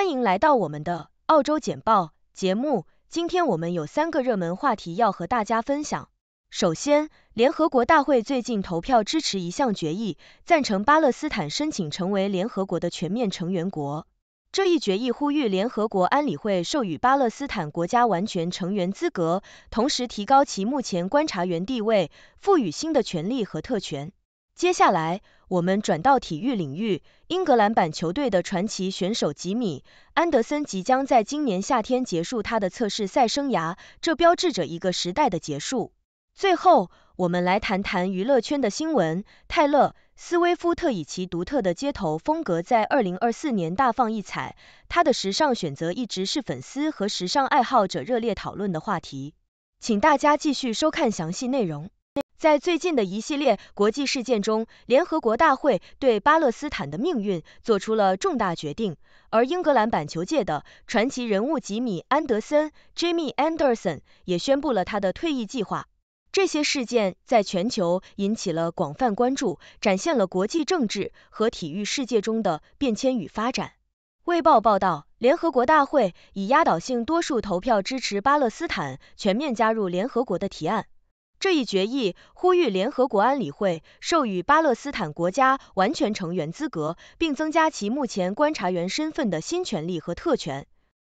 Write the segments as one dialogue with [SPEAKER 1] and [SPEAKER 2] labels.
[SPEAKER 1] 欢迎来到我们的澳洲简报节目。今天我们有三个热门话题要和大家分享。首先，联合国大会最近投票支持一项决议，赞成巴勒斯坦申请成为联合国的全面成员国。这一决议呼吁联合国安理会授予巴勒斯坦国家完全成员资格，同时提高其目前观察员地位，赋予新的权利和特权。接下来，我们转到体育领域，英格兰板球队的传奇选手吉米·安德森即将在今年夏天结束他的测试赛生涯，这标志着一个时代的结束。最后，我们来谈谈娱乐圈的新闻，泰勒·斯威夫特以其独特的街头风格在2024年大放异彩，他的时尚选择一直是粉丝和时尚爱好者热烈讨论的话题。请大家继续收看详细内容。在最近的一系列国际事件中，联合国大会对巴勒斯坦的命运做出了重大决定，而英格兰板球界的传奇人物吉米安德森 （Jimmy Anderson） 也宣布了他的退役计划。这些事件在全球引起了广泛关注，展现了国际政治和体育世界中的变迁与发展。《卫报》报道，联合国大会以压倒性多数投票支持巴勒斯坦全面加入联合国的提案。这一决议呼吁联合国安理会授予巴勒斯坦国家完全成员资格，并增加其目前观察员身份的新权利和特权。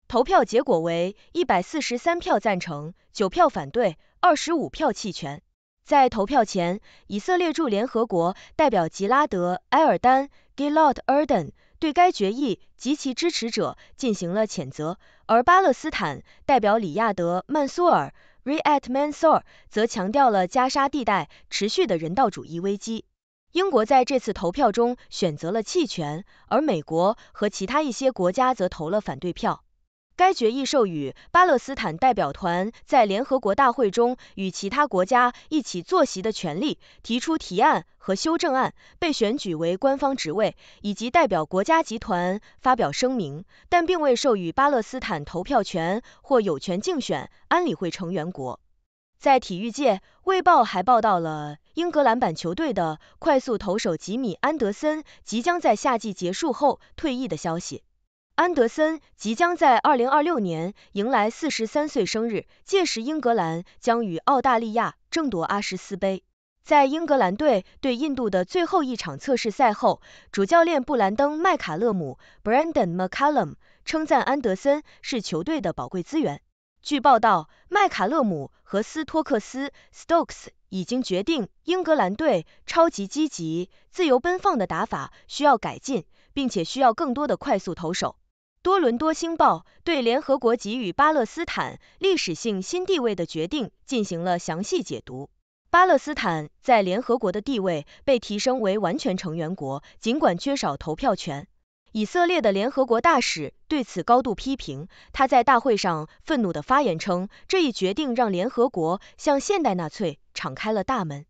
[SPEAKER 1] 投票结果为一百四十三票赞成，九票反对，二十五票弃权。在投票前，以色列驻联合国代表吉拉德·埃尔丹 （Gilad e r d e n 对该决议及其支持者进行了谴责，而巴勒斯坦代表里亚德·曼苏尔。Reyat Mansoor 则强调了加沙地带持续的人道主义危机。英国在这次投票中选择了弃权，而美国和其他一些国家则投了反对票。该决议授予巴勒斯坦代表团在联合国大会中与其他国家一起坐席的权利，提出提案和修正案，被选举为官方职位，以及代表国家集团发表声明，但并未授予巴勒斯坦投票权或有权竞选安理会成员国。在体育界，卫报还报道了英格兰板球队的快速投手吉米·安德森即将在夏季结束后退役的消息。安德森即将在二零二六年迎来四十三岁生日，届时英格兰将与澳大利亚争夺阿什斯杯。在英格兰队对印度的最后一场测试赛后，主教练布兰登·麦卡勒姆 （Brandon McCullum） 称赞安德森是球队的宝贵资源。据报道，麦卡勒姆和斯托克斯 （Stokes） 已经决定，英格兰队超级积极、自由奔放的打法需要改进，并且需要更多的快速投手。多伦多星报对联合国给予巴勒斯坦历史性新地位的决定进行了详细解读。巴勒斯坦在联合国的地位被提升为完全成员国，尽管缺少投票权。以色列的联合国大使对此高度批评，他在大会上愤怒的发言称，这一决定让联合国向现代纳粹敞开了大门。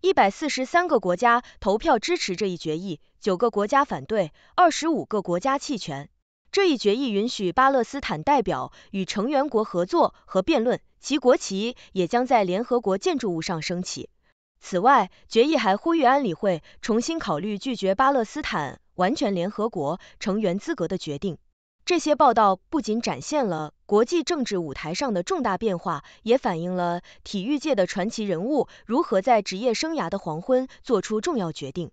[SPEAKER 1] 一百四十三个国家投票支持这一决议，九个国家反对，二十五个国家弃权。这一决议允许巴勒斯坦代表与成员国合作和辩论，其国旗也将在联合国建筑物上升起。此外，决议还呼吁安理会重新考虑拒绝巴勒斯坦完全联合国成员资格的决定。这些报道不仅展现了国际政治舞台上的重大变化，也反映了体育界的传奇人物如何在职业生涯的黄昏做出重要决定。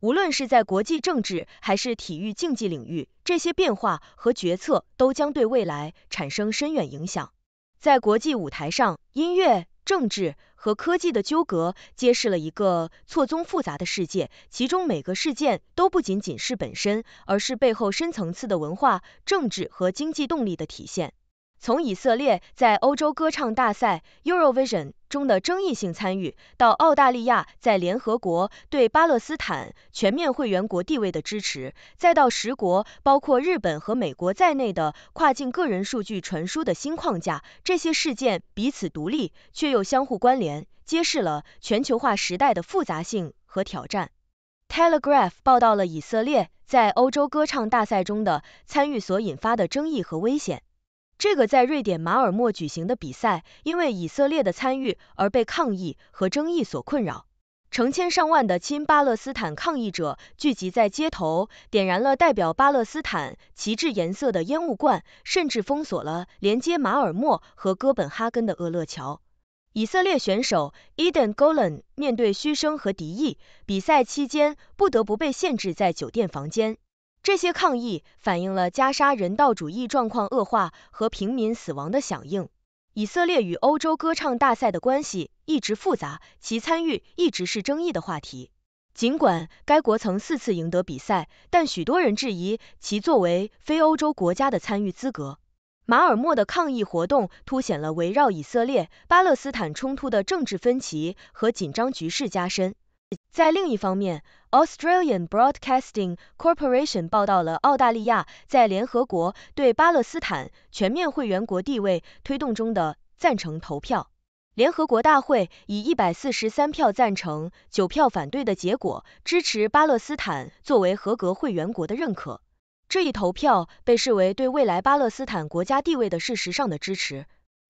[SPEAKER 1] 无论是在国际政治还是体育竞技领域，这些变化和决策都将对未来产生深远影响。在国际舞台上，音乐、政治和科技的纠葛揭示了一个错综复杂的世界，其中每个事件都不仅仅是本身，而是背后深层次的文化、政治和经济动力的体现。从以色列在欧洲歌唱大赛 Eurovision 中的争议性参与，到澳大利亚在联合国对巴勒斯坦全面会员国地位的支持，再到十国（包括日本和美国在内的）跨境个人数据传输的新框架，这些事件彼此独立却又相互关联，揭示了全球化时代的复杂性和挑战。Telegraph 报道了以色列在欧洲歌唱大赛中的参与所引发的争议和危险。这个在瑞典马尔默举行的比赛，因为以色列的参与而被抗议和争议所困扰。成千上万的亲巴勒斯坦抗议者聚集在街头，点燃了代表巴勒斯坦旗帜颜色的烟雾罐，甚至封锁了连接马尔默和哥本哈根的厄勒桥。以色列选手 Eden Golan 面对嘘声和敌意，比赛期间不得不被限制在酒店房间。这些抗议反映了加沙人道主义状况恶化和平民死亡的响应。以色列与欧洲歌唱大赛的关系一直复杂，其参与一直是争议的话题。尽管该国曾四次赢得比赛，但许多人质疑其作为非欧洲国家的参与资格。马尔默的抗议活动凸显了围绕以色列巴勒斯坦冲突的政治分歧和紧张局势加深。在另一方面，Australian Broadcasting Corporation 报道了澳大利亚在联合国对巴勒斯坦全面会员国地位推动中的赞成投票。联合国大会以143票赞成、9票反对的结果，支持巴勒斯坦作为合格会员国的认可。这一投票被视为对未来巴勒斯坦国家地位的事实上的支持。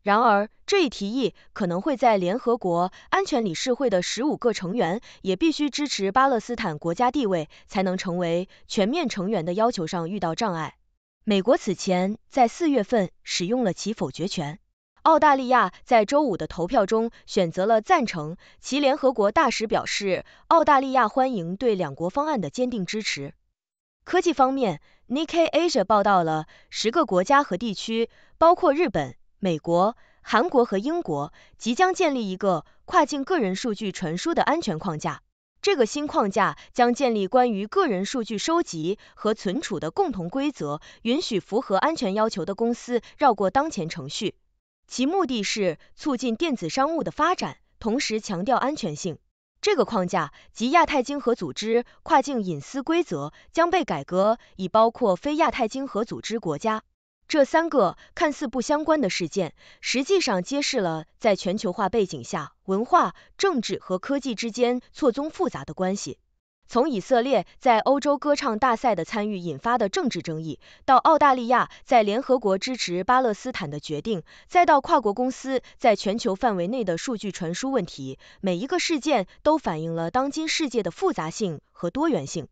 [SPEAKER 1] 然而，这一提议可能会在联合国安全理事会的十五个成员也必须支持巴勒斯坦国家地位才能成为全面成员的要求上遇到障碍。美国此前在四月份使用了其否决权。澳大利亚在周五的投票中选择了赞成，其联合国大使表示，澳大利亚欢迎对两国方案的坚定支持。科技方面，Nikkei Asia 报道了十个国家和地区，包括日本。美国、韩国和英国即将建立一个跨境个人数据传输的安全框架。这个新框架将建立关于个人数据收集和存储的共同规则，允许符合安全要求的公司绕过当前程序。其目的是促进电子商务的发展，同时强调安全性。这个框架及亚太经合组织跨境隐私规则将被改革，以包括非亚太经合组织国家。这三个看似不相关的事件，实际上揭示了在全球化背景下，文化、政治和科技之间错综复杂的关系。从以色列在欧洲歌唱大赛的参与引发的政治争议，到澳大利亚在联合国支持巴勒斯坦的决定，再到跨国公司在全球范围内的数据传输问题，每一个事件都反映了当今世界的复杂性和多元性。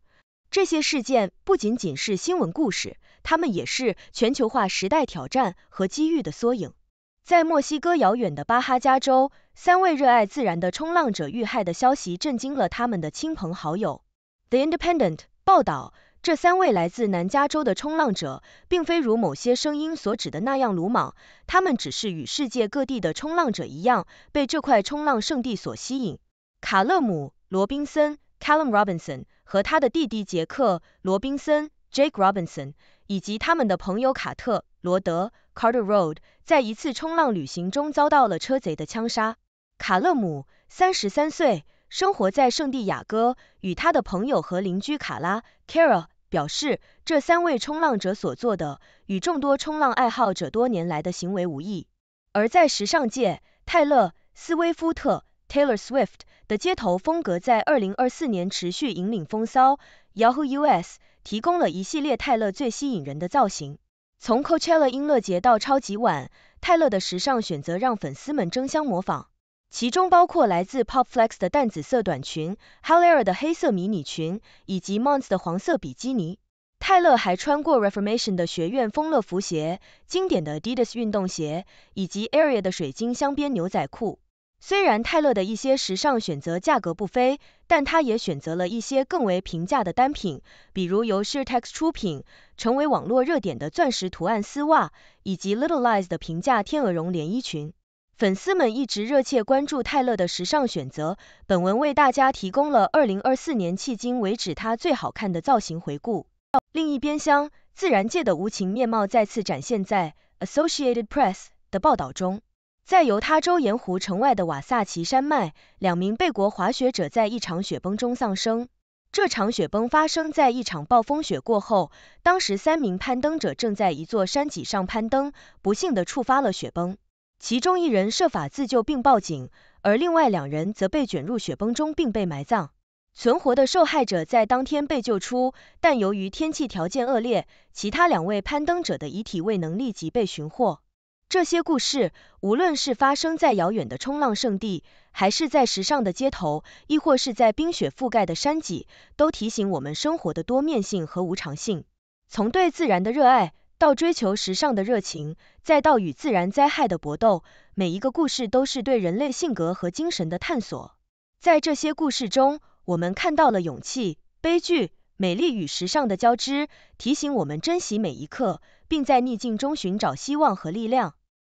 [SPEAKER 1] 这些事件不仅仅是新闻故事，它们也是全球化时代挑战和机遇的缩影。在墨西哥遥远的巴哈加州，三位热爱自然的冲浪者遇害的消息震惊了他们的亲朋好友。The Independent 报道，这三位来自南加州的冲浪者，并非如某些声音所指的那样鲁莽，他们只是与世界各地的冲浪者一样，被这块冲浪圣地所吸引。卡勒姆、罗宾森。Callum Robinson 和他的弟弟杰克·罗宾森 （Jake Robinson） 以及他们的朋友卡特·罗德 （Carter Road） 在一次冲浪旅行中遭到了车贼的枪杀。卡勒姆三十三岁，生活在圣地亚哥，与他的朋友和邻居卡拉 k a r a 表示，这三位冲浪者所做的与众多冲浪爱好者多年来的行为无异。而在时尚界，泰勒·斯威夫特。Taylor Swift 的街头风格在2024年持续引领风骚。Yahoo US 提供了一系列泰勒最吸引人的造型，从 Coachella 音乐节到超级碗，泰勒的时尚选择让粉丝们争相模仿。其中包括来自 Pop Flex 的淡紫色短裙、h o l l i e r 的黑色迷你裙以及 m o n c s 的黄色比基尼。泰勒还穿过 Reformation 的学院风乐福鞋、经典的 Didas 运动鞋以及 Area 的水晶镶边牛仔裤。虽然泰勒的一些时尚选择价格不菲，但他也选择了一些更为平价的单品，比如由 Shirtex 出品、成为网络热点的钻石图案丝袜，以及 Little Lies 的平价天鹅绒连衣裙。粉丝们一直热切关注泰勒的时尚选择，本文为大家提供了2024年迄今为止他最好看的造型回顾。另一边厢，自然界的无情面貌再次展现在 Associated Press 的报道中。在犹他州盐湖城外的瓦萨奇山脉，两名贝国滑雪者在一场雪崩中丧生。这场雪崩发生在一场暴风雪过后，当时三名攀登者正在一座山脊上攀登，不幸地触发了雪崩。其中一人设法自救并报警，而另外两人则被卷入雪崩中并被埋葬。存活的受害者在当天被救出，但由于天气条件恶劣，其他两位攀登者的遗体未能立即被寻获。这些故事，无论是发生在遥远的冲浪圣地，还是在时尚的街头，亦或是在冰雪覆盖的山脊，都提醒我们生活的多面性和无常性。从对自然的热爱，到追求时尚的热情，再到与自然灾害的搏斗，每一个故事都是对人类性格和精神的探索。在这些故事中，我们看到了勇气、悲剧、美丽与时尚的交织，提醒我们珍惜每一刻，并在逆境中寻找希望和力量。